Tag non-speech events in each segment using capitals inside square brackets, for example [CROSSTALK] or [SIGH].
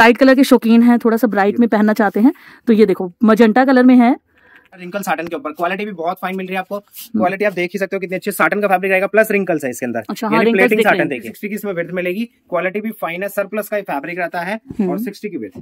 Light colour के शौकीन हैं थोड़ा सा ब्राइट में पहनना चाहते हैं तो ये देखो मजेंटा कलर में है रिंकल साटन के ऊपर क्वालिटी भी बहुत फाइन मिल रही है आपको क्वालिटी hmm. आप देख ही सकते हो कितने अच्छे साटन का फैब्रिक रहेगा प्लस रिंकल्स है इसके अंदर अच्छा, प्लेटिंग हाँ, साटन देखिए की मिलेगी क्वालिटी भी फाइन है सरप्लस का फैब्रिक रहता है hmm. और सिक्सटी की विर्थ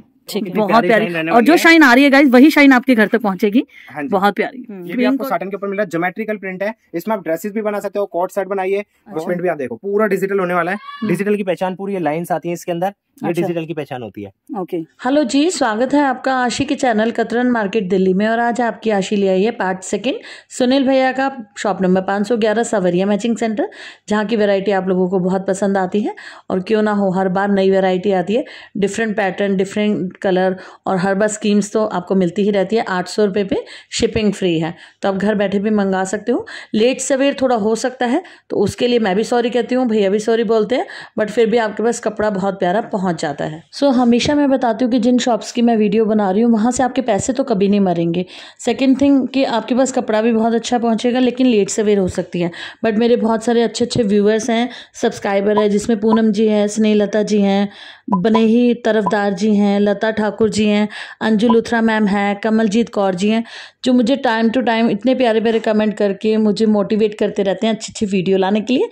बहुत प्यारी और जो शाइन आ रही है गाइस वही शाइन आपके घर तक पहुंचेगी हाँ बहुत प्यारी ये भी आपको साटन के ऊपर मिला जोमेट्रिकल प्रिंट है इसमें आप ड्रेसेस भी बना सकते हो कोट सेट बनाइए अच्छा। भी आप देखो पूरा डिजिटल होने वाला है डिजिटल hmm. की पहचान पूरी लाइन आती है इसके अंदर ये अच्छा। डिजिटल की पहचान होती है ओके हेलो जी स्वागत है आपका आशी के चैनल कतरन मार्केट दिल्ली में और आज आपकी आशी ले आई है पार्ट सेकंड सुनील भैया का शॉप नंबर 511 सावरिया मैचिंग सेंटर जहाँ की वैरायटी आप लोगों को बहुत पसंद आती है और क्यों ना हो हर बार नई वैरायटी आती है डिफरेंट पैटर्न डिफरेंट कलर और हर बार स्कीम्स तो आपको मिलती ही रहती है आठ सौ रुपये पे शिपिंग फ्री है तो आप घर बैठे भी मंगा सकते हो लेट सवेर थोड़ा हो सकता है तो उसके लिए मैं भी सॉरी कहती हूँ भैया भी सॉरी बोलते हैं बट फिर भी आपके पास कपड़ा बहुत प्यारा पहुंच जाता है सो so, हमेशा मैं बताती हूँ कि जिन शॉप्स की मैं वीडियो बना रही हूँ वहाँ से आपके पैसे तो कभी नहीं मरेंगे सेकेंड थिंग कि आपके पास कपड़ा भी बहुत अच्छा पहुँचेगा लेकिन लेट सवेर हो सकती है बट मेरे बहुत सारे अच्छे अच्छे व्यूअर्स हैं सब्सक्राइबर है जिसमें पूनम जी हैं स्नेहलता जी हैं बनेही तरफदार जी हैं लता ठाकुर जी हैं अंजु लुथरा मैम हैं कमलजीत कौर जी हैं जो मुझे टाइम टू टाइम इतने प्यारे प्यारे कमेंट करके मुझे मोटिवेट करते रहते हैं अच्छी अच्छी वीडियो लाने के लिए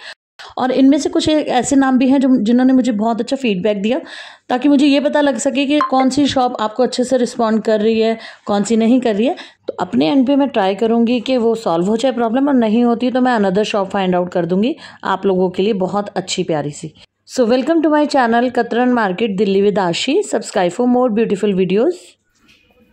और इनमें से कुछ ऐसे नाम भी हैं जो जिन्होंने मुझे बहुत अच्छा फीडबैक दिया ताकि मुझे ये पता लग सके कि कौन सी शॉप आपको अच्छे से रिस्पॉन्ड कर रही है कौन सी नहीं कर रही है तो अपने एंड पे मैं ट्राई करूँगी कि वो सॉल्व हो जाए प्रॉब्लम और नहीं होती तो मैं अनदर शॉप फाइंड आउट कर दूँगी आप लोगों के लिए बहुत अच्छी प्यारी सी so welcome to my channel Katran market Delhi with Aashi subscribe for more beautiful videos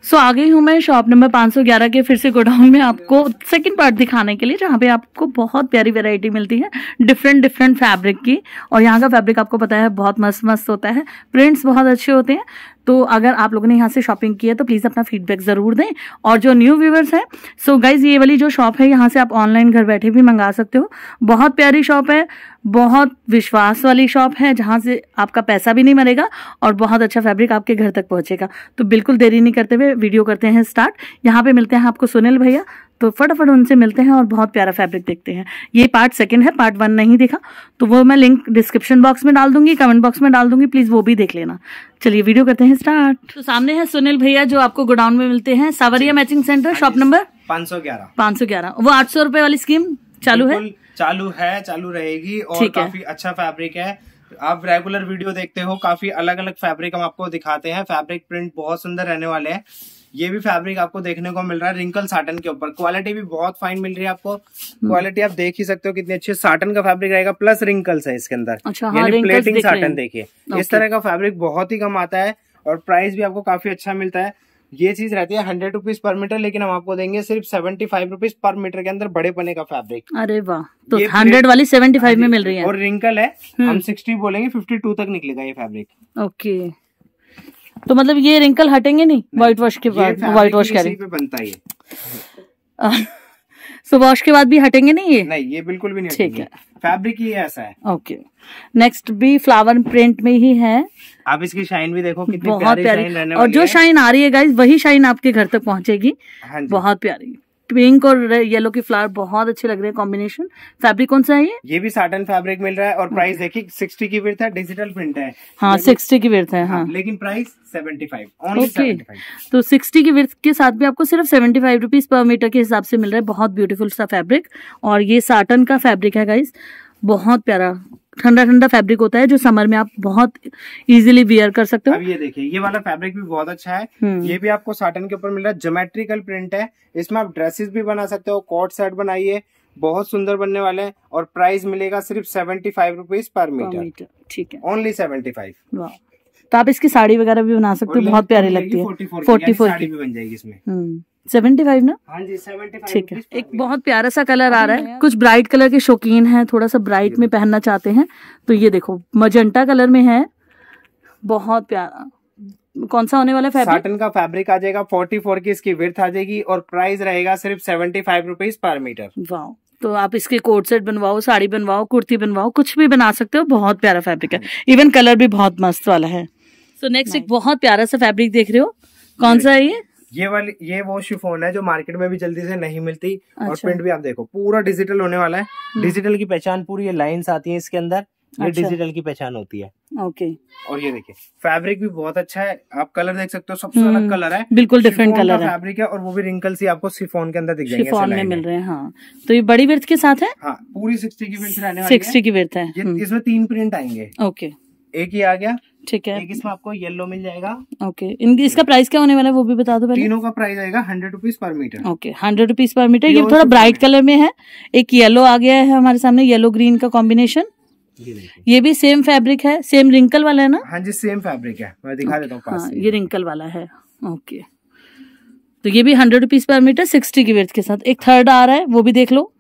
so so, आ गई हूँ मैं शॉप नंबर 511 के फिर से गोडाउन में आपको सेकंड पार्ट दिखाने के लिए जहाँ पे आपको बहुत प्यारी वैरायटी मिलती है डिफरेंट डिफरेंट फैब्रिक की और यहाँ का फैब्रिक आपको पता है बहुत मस्त मस्त होता है प्रिंट्स बहुत अच्छे होते हैं तो अगर आप लोगों ने यहाँ से शॉपिंग की है तो प्लीज़ अपना फीडबैक ज़रूर दें और जो न्यू व्यूवर्स हैं सो गाइज़ ये वाली जो शॉप है यहाँ से आप ऑनलाइन घर बैठे भी मंगा सकते हो बहुत प्यारी शॉप है बहुत विश्वास वाली शॉप है जहाँ से आपका पैसा भी नहीं मरेगा और बहुत अच्छा फैब्रिक आपके घर तक पहुँचेगा तो बिल्कुल देरी नहीं करते हुए वीडियो करते हैं स्टार्ट यहाँ पर मिलते हैं आपको सुनील भैया तो फटाफट उनसे मिलते हैं और बहुत प्यारा फैब्रिक देखते हैं ये पार्ट सेकंड है पार्ट वन नहीं देखा तो वो मैं लिंक डिस्क्रिप्शन बॉक्स में डाल दूंगी कमेंट बॉक्स में डाल दूंगी प्लीज़ वो भी देख लेना चलिए वीडियो करते हैं स्टार्ट तो सामने है सुनील भैया जो आपको गोडाउन में मिलते हैं सावरिया मैचिंग सेंटर शॉप नंबर पाँच सौ ग्यारह सौ ग्यारह वो आठ सौ रुपए वाली स्कीम चालू है चालू है चालू रहेगी और काफी अच्छा फैब्रिक है आप रेगुलर वीडियो देखते हो काफी अलग अलग फैब्रिक हम आपको दिखाते हैं फैब्रिक प्रिंट बहुत सुंदर रहने वाले हैं ये भी फैब्रिक आपको देखने को मिल रहा है रिंकल साटन के ऊपर क्वालिटी भी बहुत फाइन मिल रही है आपको क्वालिटी हम्म। आप देख ही सकते हो कितनी अच्छी साटन का फैब्रिक रहेगा प्लस रिंकल्स है इसके अंदर प्लेटिंग अच्छा, हाँ, साटन देखिए इस तरह का फैब्रिक बहुत ही कम आता है और प्राइस भी आपको काफी अच्छा मिलता है ये चीज रहती है हंड्रेड रुपीज पर मीटर लेकिन हम आपको देंगे सिर्फ seventy five rupees per metre के अंदर बड़े पने का फैब्रिक अरे वाह तो हंड्रेड वाली सेवेंटी फाइव में हाँ मिल रही है और रिंकल है हम सिक्सटी हम्म। बोलेंगे फिफ्टी टू तक निकलेगा ये फैब्रिक ओके तो मतलब ये रिंकल हटेंगे नहीं व्हाइट वॉश के बाद व्हाइट वॉश करें बनता सो वॉश [LAUGHS] के बाद भी हटेंगे नहीं ये नहीं ये बिल्कुल भी नहीं ठीक है फैब्रिक ही ऐसा है ओके नेक्स्ट भी फ्लावर प्रिंट में ही है आप इसकी शाइन भी देखो कितनी बहुत प्यारी, प्यारी। और जो शाइन आ रही है गाइज वही शाइन आपके घर तक पहुंचेगी हाँ बहुत प्यारी पिंक और येलो के फ्लावर बहुत अच्छे लग रहे हैं कॉम्बिनेशन फैब्रिक कौन सा है ये ये भी साटन फैब्रिक मिल रहा है और प्राइस देखिए सिक्सटी की विर्थ है डिजिटल प्रिंट है हाँ सिक्सटी की विर्थ है हाँ लेकिन प्राइस सेवेंटी फाइव ओके तो सिक्सटी की विर्थ के साथ भी आपको सिर्फ seventy five rupees per metre के हिसाब से मिल रहा है बहुत ब्यूटीफुल सा फैब्रिक और ये साटन का फैब्रिक है गाइस बहुत प्यारा ठंडा ठंडा फैब्रिक होता है जो समर में आप बहुत इजीली वियर कर सकते हो अब ये देखिए ये वाला फैब्रिक भी बहुत अच्छा है हम्म। ये भी आपको साटन के ऊपर मिल रहा है जोमेट्रिकल प्रिंट है इसमें आप ड्रेसेस भी बना सकते हो कोट सेट बनाइए बहुत सुंदर बनने वाले हैं और प्राइस मिलेगा सिर्फ seventy five rupees per metre ठीक है ओनली सेवेंटी फाइव तो आप इसकी साड़ी वगैरह भी बना सकते हो बहुत प्यारी लगती है फोर्टी फोर की साड़ी भी बन जाएगी इसमें हम्म। सेवेंटी फाइव ना हाँ जी सेवेंटी ठीक है एक बहुत प्यारा सा कलर आ रहा है कुछ ब्राइट कलर के शौकीन हैं थोड़ा सा ब्राइट में पहनना चाहते हैं तो ये देखो मजेंटा कलर में है बहुत प्यारा कौन सा होने वाला फैब्रिक साटन का फैब्रिक आ जाएगा फोर्टी फोर की इसकी विर्थ आ जाएगी और प्राइस रहेगा सिर्फ seventy five rupees per metre wow तो आप इसके कोट सेट बनवाओ साड़ी बनवाओ कुर्ती बनवाओ कुछ भी बना सकते हो बहुत प्यारा फैब्रिक है इवन हाँ कलर भी बहुत मस्त वाला है सो so नेक्स्ट एक बहुत प्यारा सा फैब्रिक देख रहे हो कौन सा है ये ये वाली ये वो शिफोन है जो मार्केट में भी जल्दी से नहीं मिलती अच्छा। और प्रिंट भी आप देखो पूरा डिजिटल होने वाला है डिजिटल हाँ। की पहचान पूरी ये लाइंस आती है इसके अंदर ये डिजिटल अच्छा। की पहचान होती है ओके और ये देखिए फैब्रिक भी बहुत अच्छा है आप कलर देख सकते हो सबसे हम्म, अलग कलर है बिल्कुल डिफरेंट कलर है फैब्रिक है और वो भी रिंकल्स सी आपको सिफोन के अंदर दिख जाएंगे सिफोन में मिल रहे हैं हाँ तो ये बड़ी विर्थ के साथ है हाँ पूरी सिक्सटी की विर्थ रहने वाली सिक्सटी की विर्थ है हम्म। इसमें तीन प्रिंट आएंगे ओके एक ही आ गया ठीक है एक इसमें आपको येलो मिल जाएगा ओके इनकी इसका प्राइस क्या होने वाला है वो भी बता दो पहले तीनों का प्राइस आएगा hundred rupees per metre okay hundred rupees per metre ये थोड़ा ब्राइट कलर में है एक येलो आ गया है हमारे सामने येलो ग्रीन का कॉम्बिनेशन ये, ये भी सेम फैब्रिक है सेम रिंकल वाला है ना हाँ जी सेम फैब्रिक है मैं दिखा देता हूँ हाँ, ये रिंकल वाला है ओके तो ये भी hundred rupees per metre sixty की वेथ के साथ एक थर्ड आ रहा है वो भी देख लो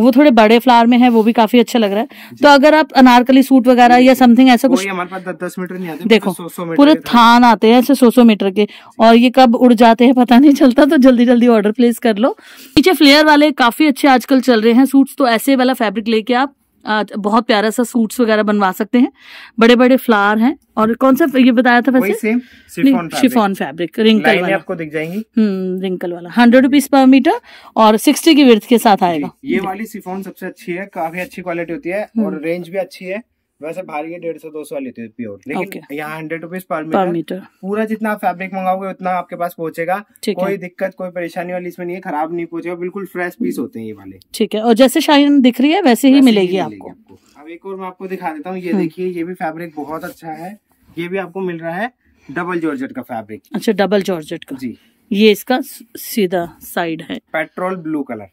वो थोड़े बड़े फ्लावर में है वो भी काफी अच्छा लग रहा है तो अगर आप अनारकली सूट वगैरह या समथिंग ऐसा कुछ हमारे पास दस मीटर नहीं आते देखो मतलब पूरे थान आते हैं ऐसे सौ सौ मीटर के और ये कब उड़ जाते हैं पता नहीं चलता तो जल्दी जल्दी ऑर्डर प्लेस कर लो नीचे फ्लेयर वाले काफी अच्छे आजकल चल रहे हैं सूट तो ऐसे वाला फेब्रिक लेके आप तो बहुत प्यारा सा सूट्स वगैरह बनवा सकते हैं बड़े बड़े फ्लावर हैं और कौन सा ये बताया था वैसे शिफॉन फैब्रिक रिंकल वाला आपको दिख जाएंगी रिंकल हम्म, वाला हंड्रेड रुपीज पर मीटर और सिक्सटी की विर्थ के साथ आएगा ये वाली शिफॉन सबसे अच्छी है काफी अच्छी क्वालिटी होती है हम्म। और रेंज भी अच्छी है वैसे भारी है डेढ़ सौ दो सौ लेते हैं प्योर लेकिन okay. यहाँ हंड्रेड रुपीज पर मीटर पूरा जितना आप फैब्रिक मंगाओगे उतना आपके पास पहुंचेगा कोई दिक्कत कोई परेशानी वाली इसमें नहीं है खराब नहीं पहुंचेगा बिल्कुल फ्रेश पीस hmm. होते हैं ये वाले ठीक है और जैसे शाइन दिख रही है वैसे ही मिलेगी आपको अब एक और मैं आपको दिखा देता हूँ ये hmm. देखिए ये भी फैब्रिक बहुत अच्छा है ये भी आपको मिल रहा है डबल जॉर्जेट का फैब्रिक अच्छा डबल जॉर्जेट का जी ये इसका सीधा साइड है petrol blue colour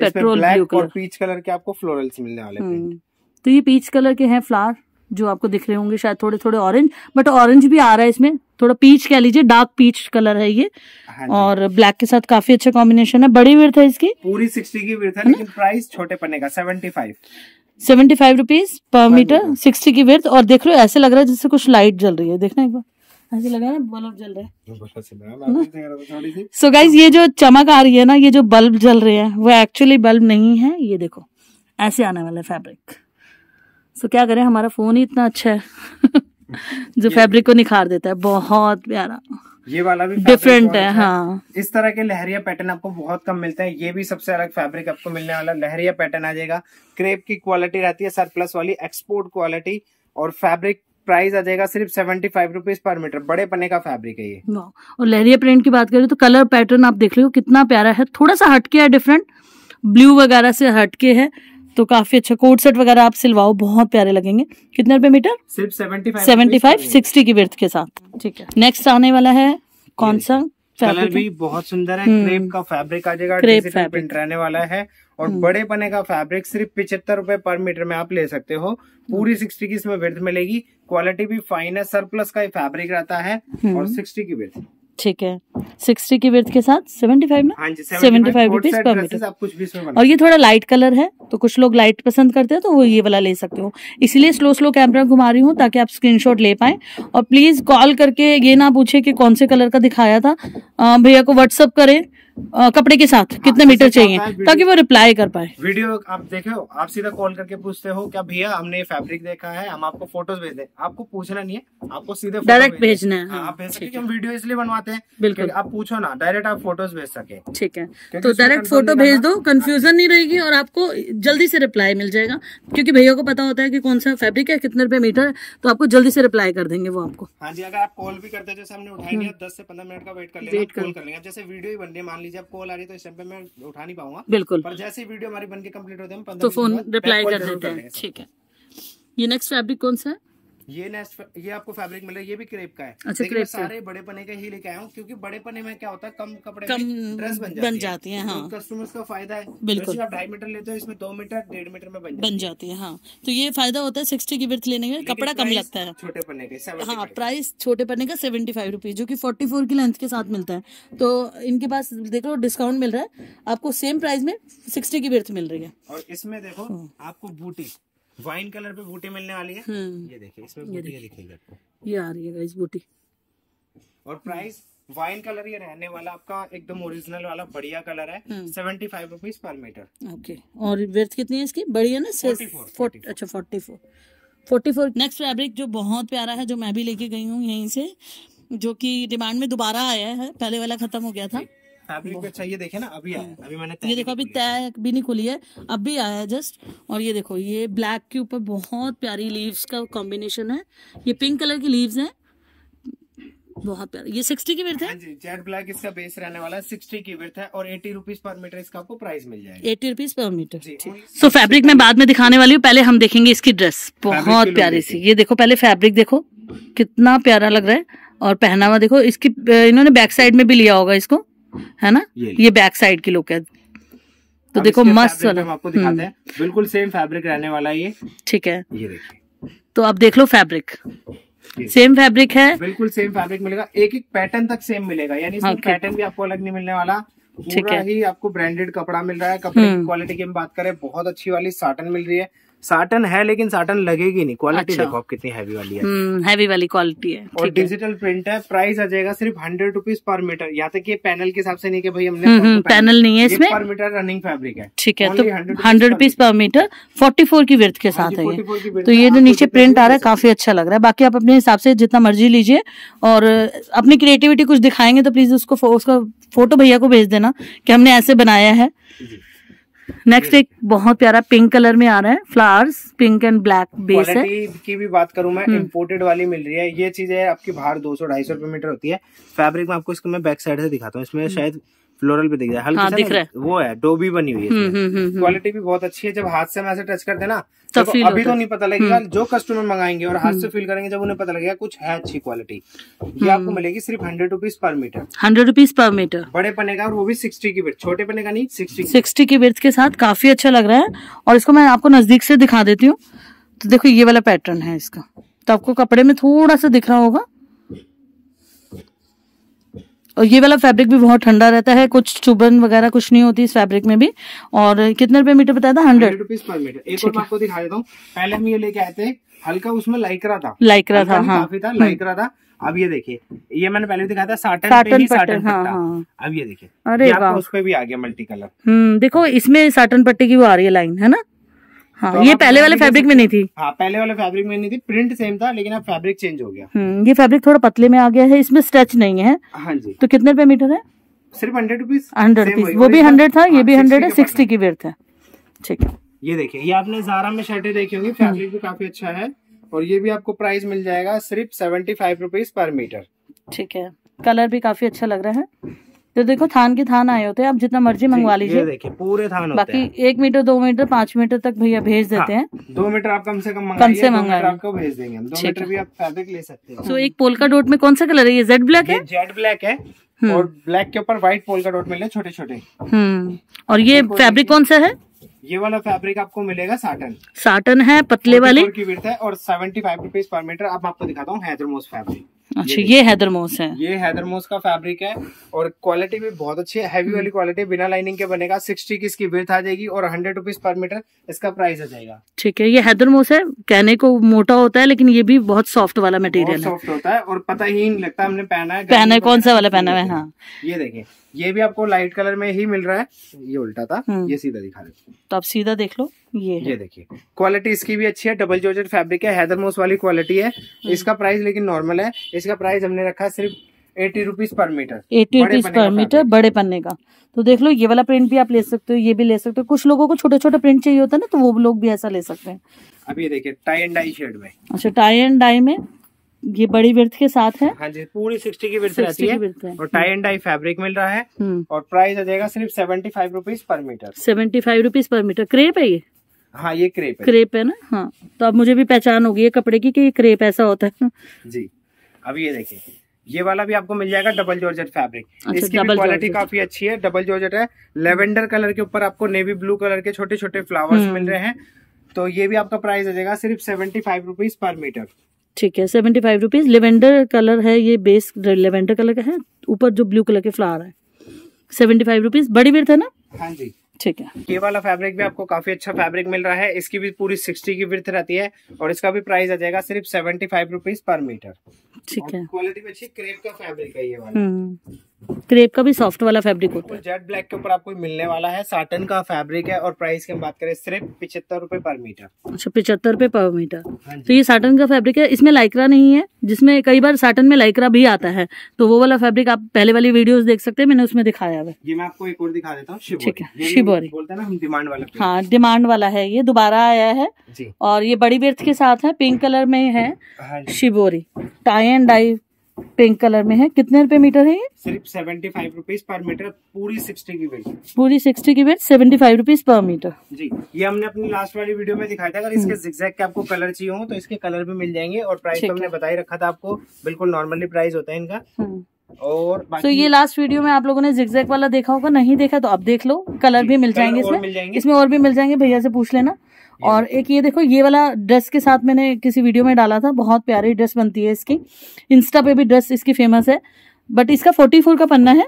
petrol black और पीच कलर के आपको फ्लोरल्स मिलने वाले hmm. तो ये पीच कलर के हैं फ्लावर जो आपको दिख रहे होंगे शायद थोड़े थोड़े ऑरेंज बट ऑरेंज भी आ रहा है इसमें थोड़ा पीच कह लीजिए डार्क पीच कलर है ये हाँ और ब्लैक के साथ काफी अच्छा कॉम्बिनेशन है बड़ी विर्थ है इसकी पूरी सिक्सटी की विर्थ है लेकिन प्राइस छोटे पन्ने का seventy five seventy five rupees per metre sixty की विर्थ और देख लो ऐसे लग रहा है जैसे कुछ लाइट जल रही है देखना एक बार ऐसे लग रहा है ना बल्ब जल रहा है सो so गाइज ये जो चमक आ रही है ना ये जो बल्ब जल रहे हैं वो एक्चुअली बल्ब नहीं है ये देखो ऐसे आने वाला फैब्रिक सो क्या करें हमारा फ़ोन ही इतना अच्छा है [LAUGHS] जो फैब्रिक को निखार देता है बहुत प्यारा ये वाला भी डिफरेंट है हाँ इस तरह के लहरिया पैटर्न आपको बहुत कम मिलते हैं ये भी सबसे अलग फैब्रिक आपको मिलने वाला लहरिया पैटर्न आ जाएगा क्रेप की क्वालिटी रहती है सरप्लस वाली एक्सपोर्ट क्वालिटी और फैब्रिक प्राइस आ जाएगा सिर्फ seventy five rupees per metre बड़े पने का फैब्रिक है ये और लहरिया प्रिंट की बात करें तो कलर पैटर्न आप देख लो कितना प्यारा है थोड़ा सा हटके है डिफरेंट ब्लू वगैरह से हटके है तो काफी अच्छा कोट सेट वगैरह आप सिलवाओ बहुत प्यारे लगेंगे कितने रुपए मीटर सिर्फ सेवेंटी फाइव सिक्सटी की विर्थ के साथ ठीक है नेक्स्ट आने वाला है कौन सा कलर भी बहुत सुंदर है क्रेप हम्म। का फैब्रिक आ जाएगा क्रेप प्रिंट रहने वाला है और हम्म। बड़े पने का फैब्रिक सिर्फ पिछहत्तर रूपए पर मीटर में आप ले सकते हो हम्म। पूरी सिक्सटी की इसमें विर्थ मिलेगी क्वालिटी भी फाइन है सरप्लस का ही फैब्रिक रहता है और सिक्सटी की विर्थ ठीक है सिक्सटी की विर्थ के साथ सेवेंटी फाइव में seventy five rupees per metre और ये थोड़ा लाइट कलर है तो कुछ लोग लाइट पसंद करते हैं तो वो ये वाला ले सकते हो इसीलिए स्लो स्लो कैमरा घुमा रही हूँ ताकि आप स्क्रीनशॉट ले पाए और प्लीज कॉल करके ये ना पूछे कि कौन से कलर का दिखाया था भैया को व्हाट्सअप करें कपड़े के साथ हाँ, कितने मीटर चाहिए ताकि वो रिप्लाई कर पाए वीडियो आप देखे हो आप सीधा कॉल करके पूछते हो क्या भैया हमने ये फैब्रिक देखा है हम आपको फोटोज भेज दे आपको पूछना नहीं है आपको सीधे डायरेक्ट भेजना है हाँ, आप भेज सकते हम वीडियो इसलिए बनवाते हैं बिल्कुल आप पूछो ना डायरेक्ट आप फोटोज भेज सके ठीक है तो डायरेक्ट फोटो भेज दो कन्फ्यूजन नहीं रहेगी और आपको जल्दी से रिप्लाई मिल जाएगा क्यूँकी भैया को पता होता है की कौन सा फेब्रिक है कितने रुपए मीटर है तो आपको जल्दी से रिप्लाई कर देंगे वो आपको हाँ जी अगर आप कॉल भी करते जैसे हमने उठाई दस से पंद्रह मिनट का वेट कर लेंगे कर लेंगे जैसे वीडियो ही बन रही मान लीजिए अभी जब कॉल आ रही है तो इस टाइम पे मैं उठा नहीं पाऊंगा बिल्कुल पर जैसे वीडियो हमारी बनके कंप्लीट कम्प्लीट होते हैं तो फोन रिप्लाई कर देते हैं ठीक है ये नेक्स्ट फैब्रिक कौन सा है ये नेस्ट ये आपको फैब्रिक मिला ये भी क्रेप का है अच्छा क्रेप सारे बड़े पने का ही लेके आया हूँ क्योंकि बड़े पने में क्या होता है कम कपड़े कम ड्रेस बन जाती बन जाती है तो हाँ। कस्टमर्स का फायदा है तो बिल्कुल आप ढाई मीटर लेते हो इसमें दो मीटर डेढ़ मीटर में बन जाती, है हाँ तो ये फायदा होता है सिक्सटी की बर्थ लेने का कपड़ा कम लगता है छोटे पने का हाँ प्राइस छोटे पने का सेवेंटी फाइव रुपीज जो की फोर्टी फोर की लेंथ के साथ मिलता है तो इनके पास देखो डिस्काउंट मिल रहा है आपको सेम प्राइस में सिक्सटी की बर्थ मिल रही है और इसमें देखो हाँ। आपको बूटी वाइन कलर पे बूटी मिलने वाली है हम्म। ये देखिए इसमें बूटी दिखेगी आपको ये आ रही है बूटी और प्राइस वाइन कलर ये रहने वाला आपका एकदम ओरिजिनल वाला बढ़िया कलर है seventy five rupees per metre okay और वर्थ कितनी है इसकी बढ़िया ना फोर्टी अच्छा forty four forty four next fabric जो बहुत प्यारा है जो मैं भी लेके गई हूँ यहीं से जो कि डिमांड में दोबारा आया है पहले वाला खत्म हो गया था फैब्रिक अच्छा ये देखे ना अभी आया हाँ। अभी मैंने ये देखो अभी तय भी नहीं खुली है अब भी आया है जस्ट और ये देखो ये ब्लैक के ऊपर बहुत प्यारी लीव्स का कॉम्बिनेशन है ये पिंक कलर की लीव्स है बहुत प्यार ये सिक्सटी की विर्थ है हाँ जी जेड ब्लैक इसका बेस रहने वाला सिक्सटी की विर्थ है और एटी रुपीज पर मीटर इसका आपको प्राइस मिल जाएगा eighty rupees per metre so fabric मैं बाद में दिखाने वाली हूँ पहले हम देखेंगे इसकी ड्रेस बहुत प्यारी सी ये देखो पहले फैब्रिक देखो कितना प्यारा लग रहा है और पहनावा देखो इसकी इन्होंने बैक साइड में भी लिया होगा इसको है ना ये, ये बैक साइड की लुक है तो देखो मस्त आपको दिखाते हैं हम्म। बिल्कुल सेम फैब्रिक रहने वाला ये ठीक है ये देखिए तो आप देख लो फैब्रिक सेम फैब्रिक है बिल्कुल सेम फैब्रिक मिलेगा एक एक पैटर्न तक सेम मिलेगा यानी हाँ, पैटर्न भी आपको अलग नहीं मिलने वाला ठीक है ही आपको ब्रांडेड कपड़ा मिल रहा है कपड़े की क्वालिटी हम्म। की हम बात करें बहुत अच्छी वाली साटन मिल रही है साटन है लेकिन साटन लगेगी नहीं क्वालिटी अच्छा। देखो आप कितनी हैवी वाली है हैवी हम्म, वाली क्वालिटी है और डिजिटल प्रिंट है प्राइस आ जाएगा सिर्फ हंड्रेड रुपीज पर मीटर यहाँ तक ये पैनल के हिसाब से नहीं के भाई हमने हम्म, पैनल, हम्म, नहीं है इसमें पर मीटर रनिंग फैब्रिक है ठीक है तो hundred rupees per metre forty four की वर्थ के हाँ साथ है तो ये जो हाँ, नीचे प्रिंट आ रहा है काफी अच्छा लग रहा है बाकी आप अपने हिसाब से जितना मर्जी लीजिए और अपनी क्रिएटिविटी कुछ दिखाएंगे तो प्लीज उसको उसका फोटो भैया को भेज देना कि हमने ऐसे बनाया है नेक्स्ट एक बहुत प्यारा पिंक कलर में आ रहा है flowers pink and black base है की भी बात करूं मैं इम्पोर्टेड हम्म। वाली मिल रही है ये चीज है आपकी बाहर दो सौ ढाई सौ रुपए मीटर होती है फैब्रिक में आपको इसको मैं बैक साइड से दिखाता हूँ इसमें हम्म। शायद फ्लोरल भी दिख रहा है हल्का हाँ, दिख रहा है वो है डोबी बनी हुई है क्वालिटी हम्म, हम्म, हम्म, भी बहुत अच्छी है जब हाथ से हम ऐसे टच करते ना तो अभी तो नहीं पता लगेगा जो कस्टमर मंगाएंगे और हाथ से फील करेंगे जब उन्हें पता लगेगा कुछ है अच्छी क्वालिटी ये आपको मिलेगी सिर्फ hundred rupees per metre hundred rupees per metre बड़े पने का और वो भी सिक्सटी की बिर्थ छोटे पने का नहीं सिक्सटी सिक्सटी की बिर्थ के साथ काफी अच्छा लग रहा है और इसको मैं आपको नजदीक से दिखा देती हूँ तो देखो ये वाला पैटर्न है इसका तो आपको कपड़े में थोड़ा सा दिख रहा होगा और ये वाला फैब्रिक भी बहुत ठंडा रहता है कुछ चुबन वगैरह कुछ नहीं होती इस फैब्रिक में भी और कितने रुपए मीटर बताया था हंड्रेड रुपीज पर मीटर एक बार आपको दिखा देता हूँ पहले हम ये लेके आए थे हल्का उसमें लाइकरा था लाइकरा था हाँ काफी था लाइकरा हम्म। था अब ये देखिए ये मैंने पहले दिखाया था साटन साटन पट्टे हाँ, हाँ। अब ये देखिए अरे उस पर भी आ गया मल्टी कलर हम्म देखो इसमें साटन पट्टी की वो आ रही है लाइन है ना हाँ तो ये पहले वाले फैब्रिक में नहीं थी हाँ पहले वाले फैब्रिक में नहीं थी प्रिंट सेम था लेकिन अब फैब्रिक चेंज हो गया हम्म, ये फैब्रिक थोड़ा पतले में आ गया है इसमें स्ट्रेच नहीं है हाँ जी तो कितने रुपए मीटर है सिर्फ हंड्रेड रुपीज हंड्रेड रुपीज वो भी हंड्रेड था ये हाँ, भी हंड्रेड है सिक्सटी की वेर है ठीक है ये देखिए ये आपने जारा में शर्टे देखी होंगी फैब्रिक हम्म। भी काफी अच्छा है और ये भी आपको प्राइस मिल जाएगा सिर्फ seventy five rupees per metre ठीक है कलर भी काफी अच्छा लग रहा है तो देखो थान के थान आए होते हैं आप जितना मर्जी मंगवा लीजिए देखिए पूरे थान बाकी एक मीटर दो मीटर पांच मीटर तक भैया भेज हाँ, देते हैं दो मीटर आप कम से कम कम से मंगा आपको भेज देंगे हम दो मीटर भी आप फैब्रिक ले सकते हैं सो तो एक पोलका डोट में कौन सा कलर है ये जेड ब्लैक है जेड ब्लैक है हम्म। और ब्लैक के ऊपर व्हाइट पोलका डॉट मिले छोटे छोटे हम्म। और ये फेब्रिक कौन सा है ये वाला फैब्रिक आपको मिलेगा साटन साटन है पतले वाले की है और seventy five rupees per metre अब आपको दिखाता हूँ हैदरमोस फैब्रिक अच्छा ये हैदरमोस है ये हैदरमोस का फैब्रिक है और क्वालिटी भी बहुत अच्छी है हैवी हम्म। वाली क्वालिटी बिना लाइनिंग के बनेगा सिक्सटी की इसकी विर्थ आ जाएगी और हंड्रेड रुपीज पर मीटर इसका प्राइस आ जाएगा ठीक है ये हैदरमोस है कहने को मोटा होता है लेकिन ये भी बहुत सॉफ्ट वाला मटेरियल है सॉफ्ट होता है और पता ही नहीं लगता हमने पहना है पहना है कौन सा वाला पहना है तो हाँ ये देखिए ये भी आपको लाइट कलर में ही मिल रहा है ये उल्टा था हम्म। ये सीधा दिखा देते तो आप सीधा देख लो ये ये देखिए क्वालिटी इसकी भी अच्छी है डबल जॉर्जेट फैब्रिक है हैदर मोस वाली हम्म। क्वालिटी है इसका प्राइस लेकिन नॉर्मल है इसका प्राइस हमने रखा सिर्फ eighty rupees per metre eighty rupees per metre बड़े पन्ने का तो देख लो ये वाला प्रिंट भी आप ले सकते हो ये भी ले सकते हो कुछ लोगों को छोटे छोटे प्रिंट चाहिए होता है ना तो वो लोग भी ऐसा ले सकते हैं अब ये देखिए टाई एंड डाई शेड में अच्छा टाई एंड डाई में ये बड़ी विर्थ के साथ है हाँ जी पूरी सिक्सटी की विर्थ रहती है, है और टाई एंड टाई फैब्रिक मिल रहा है हम्म। और प्राइस आ जाएगा सिर्फ seventy five rupees per metre seventy five rupees per metre crepe है ये हाँ ये क्रेप है क्रेप है ना हाँ तो अब मुझे भी पहचान होगी ये कपड़े की कि ये क्रेप ऐसा होता है जी अब ये देखिए ये वाला भी आपको मिल जाएगा डबल जॉर्जेट फैब्रिक अच्छा, इसकी भी क्वालिटी काफी अच्छी है डबल जॉर्जेट है लेवेंडर कलर के ऊपर आपको नेवी ब्लू कलर के छोटे छोटे फ्लावर्स मिल रहे हैं तो ये भी आपका प्राइस आ जाएगा सिर्फ seventy five rupees per metre ठीक है seventy five rupees lavender colour है ये बेस लेवेंडर कलर का है ऊपर जो ब्लू कलर के फ्लावर है सेवेंटी फाइव रुपीज़ बड़ी विर्थ है ना हाँ जी ठीक है ये वाला फैब्रिक भी आपको काफी अच्छा फैब्रिक मिल रहा है इसकी भी पूरी सिक्सटी की विर्थ रहती है और इसका भी प्राइस आ जाएगा सिर्फ seventy five rupees per metre ठीक है क्वालिटी में अच्छी क्रेप का फैब्रिक है ये वाला हम्म। क्रेप का भी सॉफ्ट वाला फैब्रिक होता है जेट ब्लैक के ऊपर आपको मिलने वाला है साटन का फैब्रिक है और प्राइस की हम बात करें सिर्फ पिछहत्तर रूपए पर मीटर अच्छा पिछहत्तर रूपए पर मीटर हाँ तो ये साटन का फैब्रिक है इसमें लाइक्रा नहीं है जिसमें कई बार साटन में लाइक्रा भी आता है तो वो वाला फैब्रिक आप पहले वाली वीडियो देख सकते हैं मैंने उसमें दिखाया है ये मैं आपको एक और दिखा देता हूँ ठीक है शिवोरी बोलते ना हम डिमांड वाला हाँ डिमांड वाला है ये दोबारा आया है और ये बड़ी बेर्थ के साथ है पिंक कलर में है shibori tie and dye pink colour में है कितने रुपए मीटर है ये सिर्फ seventy five rupees per metre पूरी सिक्सटी की वेट पूरी सिक्सटी की width seventy five rupees per metre जी ये हमने अपनी लास्ट वाली वीडियो में दिखाया था अगर इसके जिक्जैक हम्म। के आपको कलर चाहिए हो तो इसके कलर भी मिल जाएंगे और प्राइस तो हमने बताई रखा था आपको बिल्कुल नॉर्मली प्राइस होता है इनका हम्म। और तो ये लास्ट वीडियो में आप लोगों ने जिक्जैक वाला देखा होगा नहीं देखा तो अब देख लो कलर भी मिल जाएंगे इसमें इसमें और भी मिल जाएंगे भैया से पूछ लेना और एक ये देखो ये वाला ड्रेस के साथ मैंने किसी वीडियो में डाला था बहुत प्यारी ड्रेस बनती है इसकी इंस्टा पे भी ड्रेस इसकी फेमस है बट इसका फोर्टी फोर का पन्ना है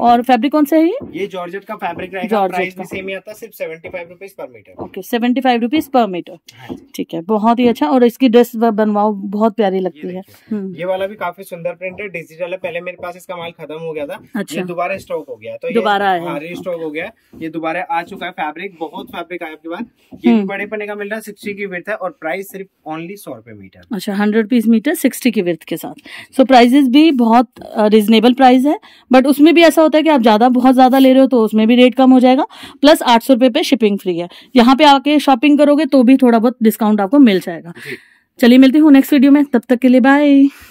और फैब्रिक कौन सा है ये जॉर्ज जॉर्जेट का फैब्रिक रहेगा seventy five rupees per metre okay seventy five rupees per metre ठीक है बहुत ही अच्छा और इसकी ड्रेस बनवाओ बहुत प्यारी लगती है हम्म। ये वाला भी काफी सुंदर प्रिंट है डिजिटल है पहले मेरे पास इसका माल खत्म हो गया था अच्छा दोबारा स्टॉक हो गया तो दोबारा स्टॉक हाँ, हो गया ये दोबारा आ चुका है फैब्रिक बहुत फैब्रिक आया आपके पास ये हम्म। बड़े पने का मिल रहा है सिक्सटी की विर्थ है और प्राइस सिर्फ ओनली सौ रुपए मीटर अच्छा हंड्रेड पीस मीटर सिक्सटी की विर्थ के साथ सो प्राइजेस भी बहुत रिजनेबल प्राइस है बट उसमें भी ऐसा ऐसा होता है कि आप ज़्यादा बहुत ज़्यादा ले रहे हो तो उसमें भी रेट कम हो जाएगा प्लस आठ सौ रुपए पे शिपिंग फ्री है यहाँ पे आके शॉपिंग करोगे तो भी थोड़ा बहुत डिस्काउंट आपको मिल जाएगा चलिए मिलती हूँ नेक्स्ट वीडियो में तब तक के लिए बाय